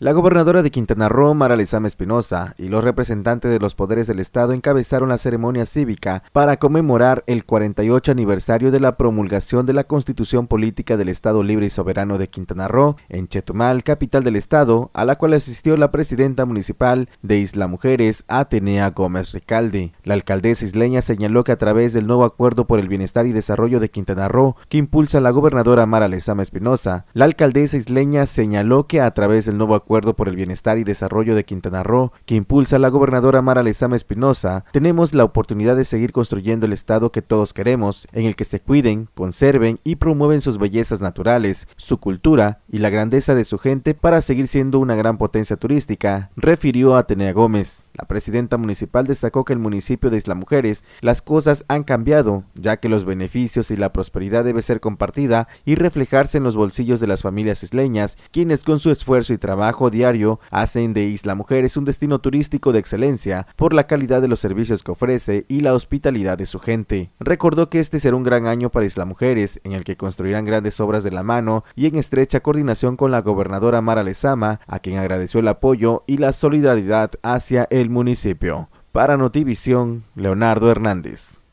La gobernadora de Quintana Roo, Mara Lezama Espinosa, y los representantes de los poderes del Estado encabezaron la ceremonia cívica para conmemorar el 48 aniversario de la promulgación de la Constitución Política del Estado Libre y Soberano de Quintana Roo en Chetumal, capital del Estado, a la cual asistió la presidenta municipal de Isla Mujeres, Atenea Gómez Ricaldi. La alcaldesa isleña señaló que a través del nuevo Acuerdo por el Bienestar y Desarrollo de Quintana Roo, que impulsa la gobernadora Mara Lezama Espinosa, la alcaldesa isleña señaló que a través del nuevo Acuerdo Acuerdo por el Bienestar y Desarrollo de Quintana Roo, que impulsa la gobernadora Mara Lezama Espinosa, tenemos la oportunidad de seguir construyendo el Estado que todos queremos, en el que se cuiden, conserven y promueven sus bellezas naturales, su cultura y la grandeza de su gente para seguir siendo una gran potencia turística, refirió Atenea Gómez. La presidenta municipal destacó que en el municipio de Isla Mujeres las cosas han cambiado, ya que los beneficios y la prosperidad debe ser compartida y reflejarse en los bolsillos de las familias isleñas, quienes con su esfuerzo y trabajo diario hacen de Isla Mujeres un destino turístico de excelencia por la calidad de los servicios que ofrece y la hospitalidad de su gente. Recordó que este será un gran año para Isla Mujeres, en el que construirán grandes obras de la mano y en estrecha coordinación con la gobernadora Mara Lezama, a quien agradeció el apoyo y la solidaridad hacia el municipio. Para Notivisión, Leonardo Hernández.